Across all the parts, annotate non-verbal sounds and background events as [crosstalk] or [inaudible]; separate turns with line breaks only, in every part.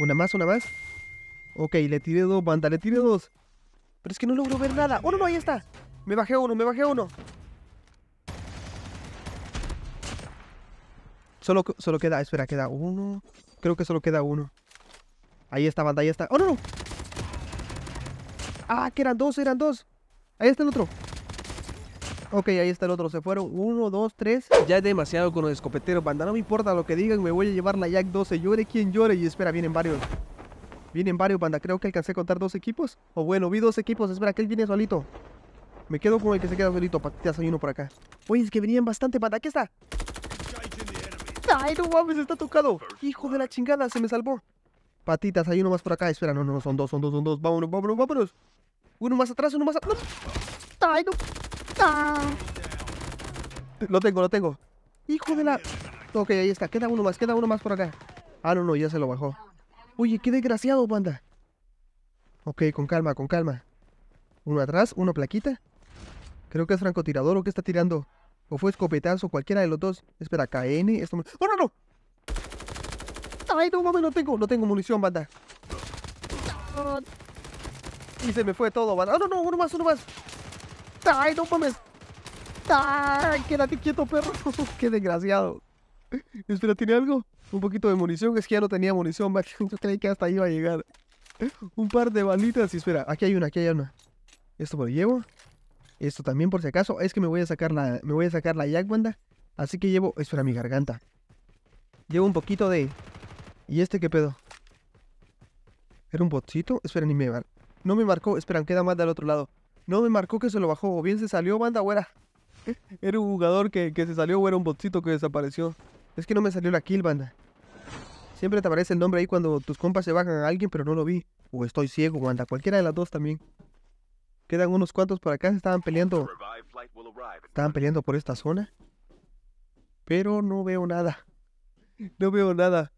Una más, una más. Ok, le tiré dos, banda, le tiré dos. Pero es que no logro ver nada. ¡Oh, no, no! Ahí está. Me bajé uno, me bajé uno. Solo, solo queda, espera, queda uno. Creo que solo queda uno. Ahí está, banda, ahí está. ¡Oh, no, no! ¡Ah, que eran dos, eran dos! Ahí está el otro. Ok, ahí está el otro, se fueron uno, dos, tres Ya es demasiado con los escopeteros, banda No me importa lo que digan, me voy a llevar la Jack 12 Llore quien llore y espera, vienen varios Vienen varios, banda, creo que alcancé a contar dos equipos O bueno, vi dos equipos, espera, que él viene solito Me quedo con el que se queda solito, patitas hay uno por acá Oye, es que venían bastante, banda, aquí está Ay, no mames, está tocado Hijo de la chingada, se me salvó Patitas, hay uno más por acá, espera, no, no, son dos, son dos, son dos Vámonos, vámonos, vámonos Uno más atrás, uno más atrás lo tengo, lo tengo. Hijo de la... Ok, ahí está. Queda uno más, queda uno más por acá. Ah, no, no, ya se lo bajó. Oye, qué desgraciado, banda. Ok, con calma, con calma. Uno atrás, uno plaquita. Creo que es francotirador o que está tirando. O fue escopetazo, cualquiera de los dos. Espera, KN, esto... Me... ¡Oh, no, no! ¡Ay, no mames, no tengo! No tengo munición, banda. Y se me fue todo, banda. ¡Ah, no, no! Uno más, uno más. ¡Ay, no mames! ¡Ay, quédate quieto, perro! [laughs] ¡Qué desgraciado! Espera, ¿tiene algo? Un poquito de munición, es que ya no tenía munición, Max. [laughs] Yo creí que hasta ahí iba a llegar. Un par de balitas y espera, aquí hay una, aquí hay una. Esto lo llevo. Esto también por si acaso. Es que me voy a sacar la. Me voy a sacar la Jack Así que llevo. Espera, mi garganta. Llevo un poquito de. ¿Y este qué pedo? ¿Era un botcito? Espera, ni me No me marcó. Espera, queda más del otro lado. No me marcó que se lo bajó. O bien se salió, banda, o [laughs] era. un jugador que, se salió, o era un botcito que desapareció. Es que no me salió la kill, banda. Siempre te aparece el nombre ahí cuando tus compas se bajan a alguien, pero no lo vi. O estoy ciego, banda. Cualquiera de las dos también. Quedan unos cuantos por acá. estaban peleando. Estaban peleando por esta zona. Pero no veo nada. [laughs] No veo nada.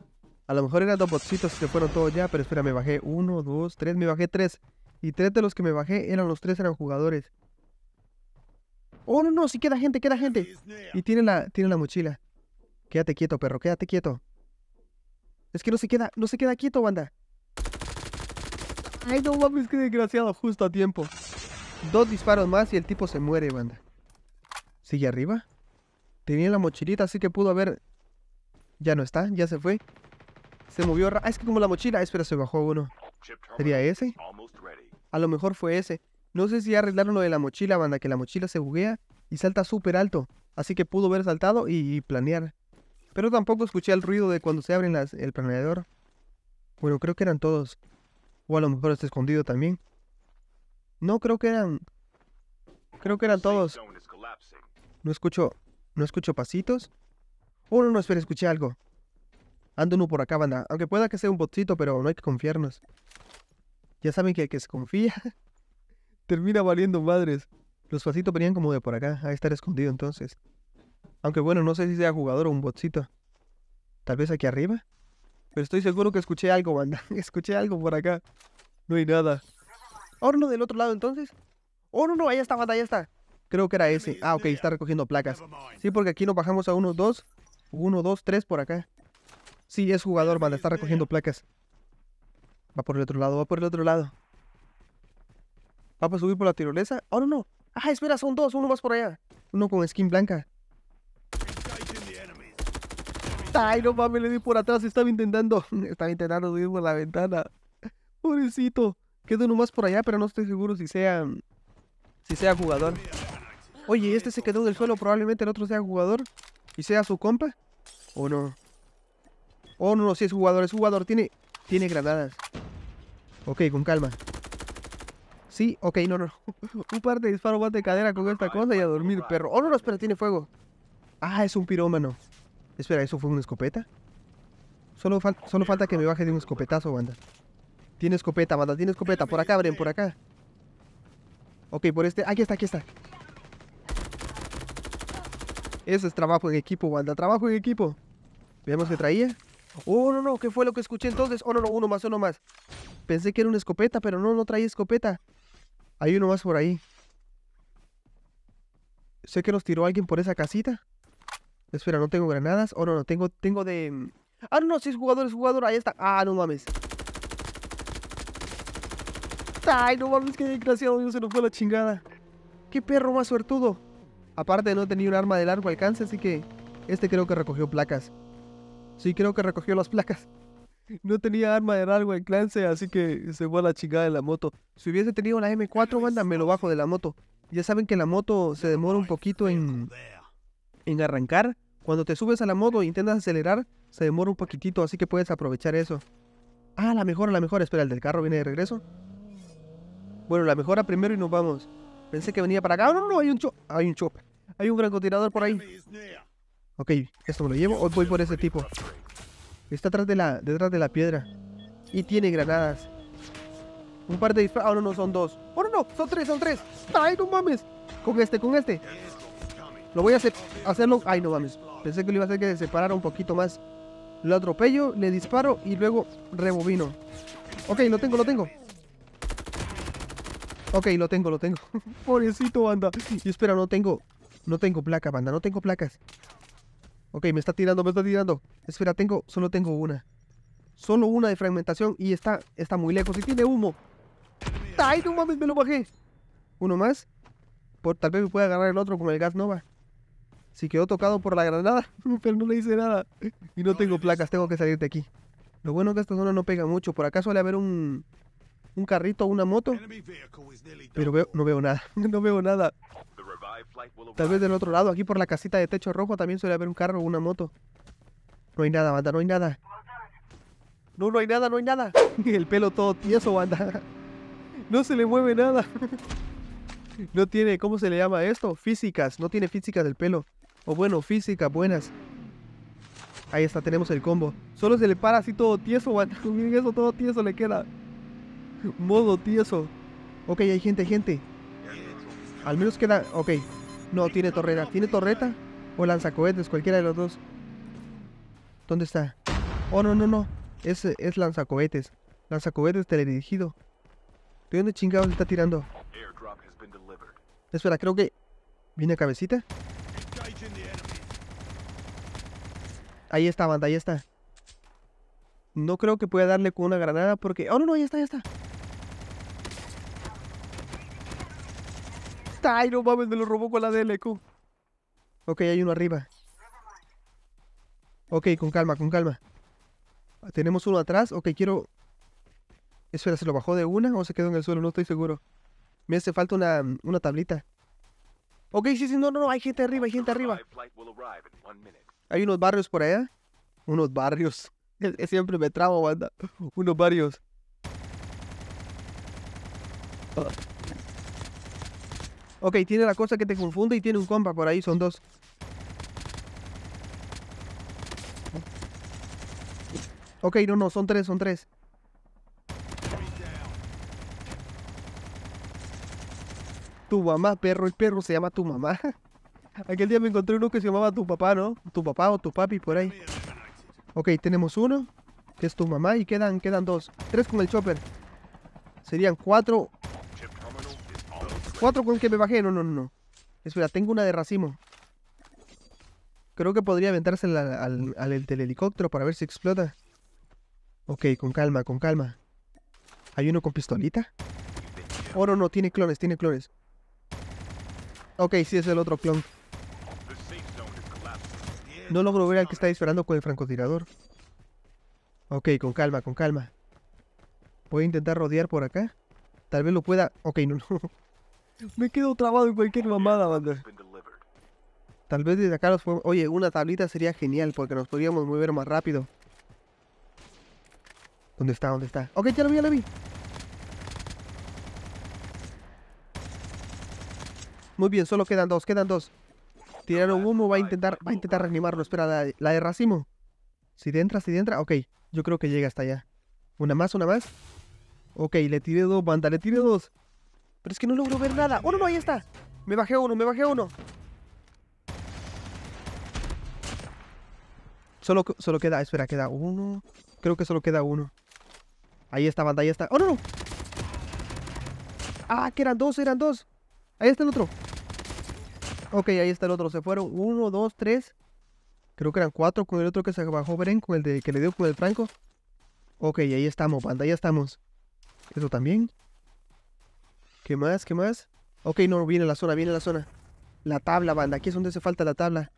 A lo mejor eran dos botcitos y se fueron todos ya, pero espera, me bajé uno, dos, tres, me bajé tres. Y tres de los que me bajé eran los tres eran jugadores. Oh, no, no, sí queda gente, queda gente. Y tiene la, tiene la mochila. Quédate quieto, perro, quédate quieto. Es que no se queda, no se queda quieto, banda. Ay, no mames, qué desgraciado, justo a tiempo. Dos disparos más y el tipo se muere, banda. ¿Sigue arriba? Tenía la mochilita, así que pudo haber... Ya no está, ya se fue. Se movió... Ah, es que como la mochila... Espera, se bajó uno. ¿Sería ese? A lo mejor fue ese. No sé si arreglaron lo de la mochila, banda, que la mochila se buguea y salta súper alto. Así que pudo haber saltado y, planear. Pero tampoco escuché el ruido de cuando se abren las, el planeador. Bueno, creo que eran todos. O a lo mejor está escondido también. No, creo que eran... Creo que eran todos. No escucho... No escucho pasitos. Oh, no, no, espera, escuché algo. Ando uno por acá, banda. Aunque pueda que sea un botcito, pero no hay que confiarnos. Ya saben que el que se confía [laughs] termina valiendo madres. Los pasitos venían como de por acá, a estar escondido entonces. Aunque bueno, no sé si sea jugador o un botcito. Tal vez aquí arriba. Pero estoy seguro que escuché algo, banda. [laughs] escuché algo por acá. No hay nada. ¿Horno oh, del otro lado entonces? Oh, no, no, ahí está, banda, ahí está. Creo que era ese. Ah, ok, está recogiendo placas. Sí, porque aquí nos bajamos a uno, dos. Uno, dos, tres por acá. Sí, es jugador, banda, está recogiendo placas. Va por el otro lado, va por el otro lado. Va a subir por la tirolesa. Oh, no, no. Ah, espera, son dos. Uno más por allá. Uno con skin blanca. Ay, no mames, le di por atrás. Estaba intentando. [laughs] Estaba intentando subir por la ventana. Pobrecito. Quedó uno más por allá, pero no estoy seguro si sea. Si sea jugador. Oye, este se quedó del suelo. Probablemente el otro sea jugador. Y sea su compa. O no. Oh, no, no, si es jugador. Es jugador. Tiene. Tiene granadas. Ok, con calma. Sí, ok, no, no. [laughs] un par de disparos más de cadera con esta cosa y a dormir, perro. Oh, no, no, espera, tiene fuego. Ah, es un pirómano. Espera, ¿eso fue una escopeta? Solo, falta que me baje de un escopetazo, banda. Tiene escopeta, banda, tiene escopeta. Por acá, abren, por acá. Ok, por este. Aquí está, aquí está. Eso es trabajo en equipo, banda. Trabajo en equipo. Veamos qué traía. Oh, no, no. ¿Qué fue lo que escuché entonces? Oh, no, no. Uno más, uno más. Pensé que era una escopeta, pero no, no traía escopeta. Hay uno más por ahí. Sé que nos tiró alguien por esa casita. Espera, no tengo granadas. Oh, no, no, tengo, tengo de... Mm, ah, no, no, sí es jugador, es jugador. Ahí está. Ah, no mames. Ay, no mames, qué desgraciado. Dios se nos fue la chingada. Qué perro más suertudo. Aparte, no tenía un arma de largo alcance, así que... Este creo que recogió placas. Sí, creo que recogió las placas. No tenía arma de largo en clase así que se fue a la chingada de la moto. Si hubiese tenido la M4, banda, lo bajo de la moto. Ya saben que la moto se demora un poquito en, en arrancar. Cuando te subes a la moto e intentas acelerar, se demora un poquitito, así que puedes aprovechar eso. Ah, la mejora, la mejor Espera, el del carro viene de regreso. Bueno, la mejora primero y nos vamos. Pensé que venía para acá. No, no, no, hay un chop. Hay un chop. Hay un tirador por ahí. Ok, esto me lo llevo. Hoy voy por ese tipo. Está atrás de la, detrás de la piedra. Y tiene granadas. Un par de disparos. Ah, no, no, son dos. Oh, no, no, son tres, son tres. Ay, no mames. Con este, con este. Lo voy a hacer, hacerlo. Ay, no mames. Pensé que lo iba a hacer que se separara un poquito más. Lo atropello, le disparo y luego rebobino. Ok, lo tengo, lo tengo. Ok, lo tengo, lo tengo. [laughs] Pobrecito, banda. Y espera, no tengo. No tengo placa, banda. No tengo placas. Ok, me está tirando, me está tirando. Espera, tengo, solo tengo una. Solo una de fragmentación y está, está muy lejos y tiene humo. ¡Ay, no mames, me lo bajé! Uno más. Por, tal vez me pueda agarrar el otro con el gas nova. Si quedó tocado por la granada, [laughs] pero no le hice nada. Y no tengo placas, tengo que salir de aquí. Lo bueno es que esta zona no pega mucho. Por acaso suele haber un, un carrito o una moto. Pero veo, no veo nada, [laughs] no veo nada. Tal vez del otro lado, aquí por la casita de techo rojo también suele haber un carro o una moto. No hay nada, banda, no hay nada. No, no hay nada, no hay nada. [laughs] El pelo todo tieso, banda. [laughs] No se le mueve nada. [laughs] No tiene, ¿cómo se le llama esto? Físicas, no tiene físicas del pelo. O bueno, físicas buenas. Ahí está, tenemos el combo. Solo se le para así todo tieso, banda. Miren eso, todo tieso le queda. Modo tieso. Ok, hay gente, gente. Al menos queda... Ok. No, tiene torreta. ¿Tiene torreta? O lanzacohetes, cualquiera de los dos. ¿Dónde está? Oh, no, no, no. Es, es lanzacohetes. Lanzacohetes teledirigido. ¿De dónde chingados está tirando? Espera, creo que... ¿Viene cabecita? Ahí está, banda, ahí está. No creo que pueda darle con una granada porque... Oh, no, no, ya está, ya está. Ay, no mames, me lo robó con la DLQ. Ok, hay uno arriba. Ok, con calma, con calma. Tenemos uno atrás. Ok, quiero... Espera, ¿se lo bajó de una o se quedó en el suelo? No estoy seguro. Me hace falta una, una tablita. Ok, sí, sí, no, no, no, hay gente arriba, hay gente arriba. Hay unos barrios por allá. Unos barrios. [laughs] Siempre me trabo, banda. Unos barrios. Ah. Ok, tiene la cosa que te confunde y tiene un compa por ahí, son dos. Ok, no, no, son tres, son tres. Tu mamá, perro, el perro se llama tu mamá. [laughs] Aquel día me encontré uno que se llamaba tu papá, ¿no? Tu papá o tu papi, por ahí. Ok, tenemos uno, que es tu mamá, y quedan, quedan dos. Tres con el chopper. Serían cuatro Cuatro con que me bajé. No, no, no, Espera, tengo una de racimo. Creo que podría aventarse al, helicóptero para ver si explota. Ok, con calma, con calma. ¿Hay uno con pistolita? oh, no, no, tiene clones, tiene clones. Ok, sí es el otro clon. No logro ver al que está disparando con el francotirador. Ok, con calma, con calma. Voy a intentar rodear por acá. Tal vez lo pueda... Ok, no, no. Me quedo trabado en cualquier mamada, banda. Tal vez de acá los, Oye, una tablita sería genial porque nos podríamos mover más rápido. ¿Dónde está? ¿Dónde está? Ok, ya lo vi, ya lo vi. Muy bien, solo quedan dos, quedan dos. Tiraron humo, va a intentar, va a intentar reanimarlo. Espera, la, de racimo. Si te entra, si te entra. Ok, yo creo que llega hasta allá. Una más, una más. Ok, le tiré dos, banda, le tiré dos. Pero es que no logro ver nada. ¡Oh, no, no! Ahí está. Me bajé uno, me bajé uno. Solo, solo queda, espera, queda uno. Creo que solo queda uno. Ahí está, banda, ahí está. ¡Oh, no, no! ¡Ah, que eran dos, eran dos! Ahí está el otro. Ok, ahí está el otro. Se fueron uno, dos, tres. Creo que eran cuatro con el otro que se bajó Bren, con el de, que le dio con el franco. Ok, ahí estamos, banda, ahí estamos. Eso también. ¿Qué más? ¿Qué más? Ok, no, viene la zona, viene la zona. La tabla, banda. Aquí es donde hace falta la tabla.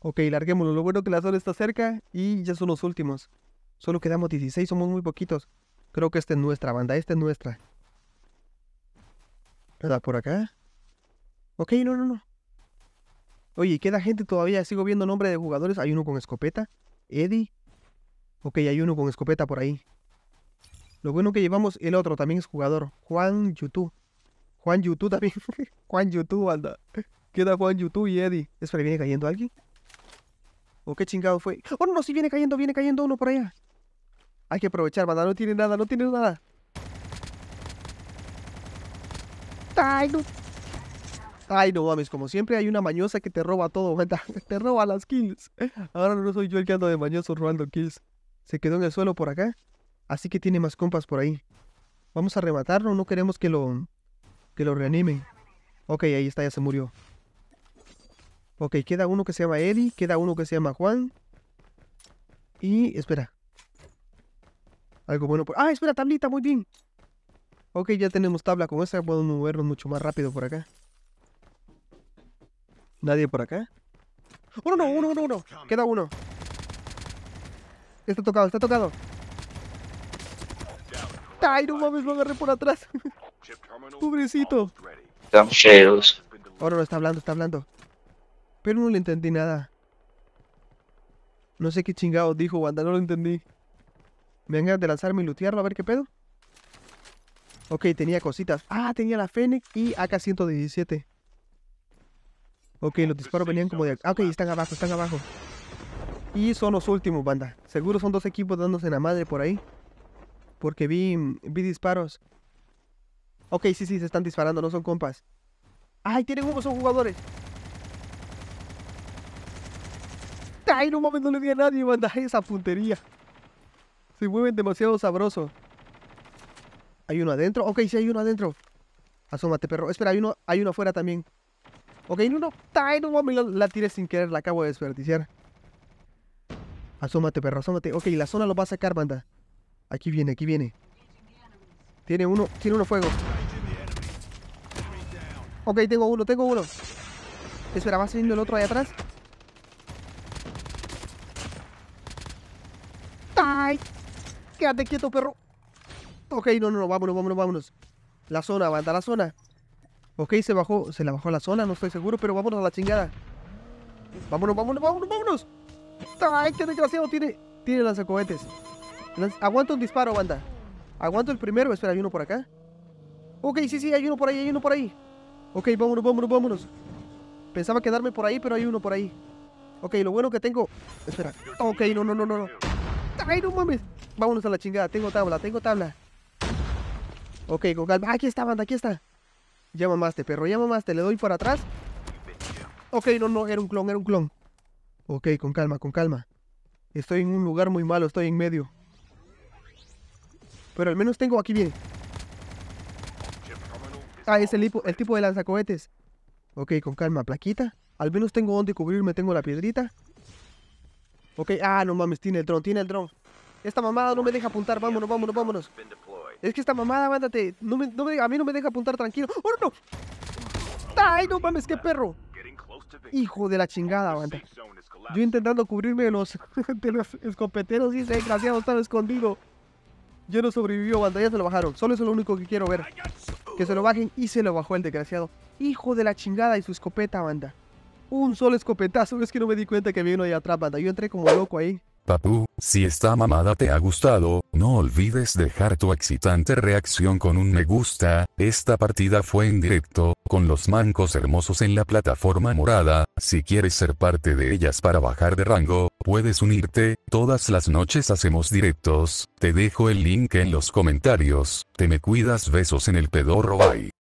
Ok, larguémoslo. Lo bueno que la zona está cerca y ya son los últimos. Solo quedamos 16, somos muy poquitos. Creo que esta es nuestra, banda. Esta es nuestra. Nada ¿Por acá? Ok, no, no, no. Oye, queda gente todavía. Sigo viendo nombre de jugadores. Hay uno con escopeta. Eddie. Ok, hay uno con escopeta por ahí. Lo bueno que llevamos, el otro también es jugador, Juan YouTube Juan YouTube también. [laughs] Juan YouTube anda. Queda Juan YouTube y Eddie. ¿Espera, viene cayendo alguien? ¿O qué chingado fue? ¡Oh, no, no! Sí, viene cayendo, viene cayendo uno por allá. Hay que aprovechar, banda. No tiene nada, no tiene nada. ¡Ay, no! Ay, no mames, como siempre hay una mañosa que te roba todo, banda. [laughs] Te roba las kills. Ahora no soy yo el que ando de mañoso robando kills. Se quedó en el suelo por acá. Así que tiene más compas por ahí. Vamos a rematarlo, no queremos que lo... Que lo reanimen. Ok, ahí está, ya se murió. Ok, queda uno que se llama Eddie, queda uno que se llama Juan. Y... espera. Algo bueno por... ¡Ah, espera, tablita! Muy bien. Ok, ya tenemos tabla. Con esa podemos movernos mucho más rápido por acá. ¿Nadie por acá? ¡Uno, no, uno, uno, uno! Queda uno. Está tocado, está tocado. ¡Ay, no mames! Lo agarré por atrás. [laughs] Pobrecito. Ahora lo está hablando, está hablando. Pero no le entendí nada. No sé qué chingados dijo, Wanda, no lo entendí. Me han ganado de lanzarme y lutearlo a ver qué pedo. Ok, tenía cositas. Ah, tenía la Fénix y AK-117. Ok, los disparos venían como de... ok, están abajo, están abajo. Y son los últimos, banda. Seguro son dos equipos dándose la madre por ahí. Porque vi, vi disparos. Ok, sí, sí, se están disparando, no son compas. ¡Ay, tienen humo, son jugadores! ¡Ay, no mames, no le di a nadie, banda! ¡Esa puntería! Se mueven demasiado sabroso. ¿Hay uno adentro? Ok, sí, hay uno adentro. Asómate, perro. Espera, hay uno, hay uno afuera también. Ok, no, no. ¡Ay, no mames! La, la tiré sin querer, la acabo de desperdiciar. Asómate, perro, asómate. Ok, la zona lo va a sacar, banda. Aquí viene, aquí viene. Tiene uno, tiene uno fuego. Ok, tengo uno, tengo uno. Espera, va saliendo el otro allá atrás. ¡Ay! Quédate quieto, perro. Ok, no, no, no, vámonos, vámonos, vámonos. La zona, aguanta la zona. Ok, se bajó, se la bajó la zona, no estoy seguro, pero vámonos a la chingada. Vámonos, vámonos, vámonos, vámonos. ¡Ay, qué desgraciado! Tiene, tiene lanzacohetes. Aguanta un disparo, banda. Aguanto el primero. Espera, hay uno por acá. Ok, sí, sí, hay uno por ahí, hay uno por ahí. Ok, vámonos, vámonos, vámonos. Pensaba quedarme por ahí, pero hay uno por ahí. Ok, lo bueno que tengo... Espera. Ok, no, no, no, no. Ay, no mames. Vámonos a la chingada. Tengo tabla, tengo tabla. Ok, con calma. aquí está, banda, aquí está. Ya mamaste, perro, ya mamaste. Le doy para atrás. Ok, no, no, era un clon, era un clon. Ok, con calma, con calma. Estoy en un lugar muy malo, estoy en medio. Pero al menos tengo, aquí viene. Ah, es el, tipo de lanzacohetes. Ok, con calma, plaquita. Al menos tengo donde cubrirme, tengo la piedrita. Ok, ah, no mames, tiene el dron, tiene el dron. Esta mamada no me deja apuntar, vámonos, vámonos, vámonos. Es que esta mamada, vándate a mí no me deja apuntar tranquilo. ¡Oh, no! ¡Ay, no mames, qué perro! Hijo de la chingada, vándate Yo intentando cubrirme de los, [laughs] de los escopeteros y ese desgraciado estaba escondido. Ya no sobrevivió, banda, ya se lo bajaron. Solo es lo único que quiero ver. Que se lo bajen y se lo bajó el desgraciado. Hijo de la chingada y su escopeta, banda. Un solo escopetazo. Es que no me di cuenta que había uno ahí atrás, banda. Yo entré como loco ahí. Papu, si esta mamada te ha gustado, no olvides dejar tu excitante reacción con un me gusta, esta partida fue en directo, con los mancos hermosos en la plataforma morada, si quieres ser parte de ellas para bajar de rango, puedes unirte, todas las noches hacemos directos, te dejo el link en los comentarios, te me cuidas besos en el pedorro bye.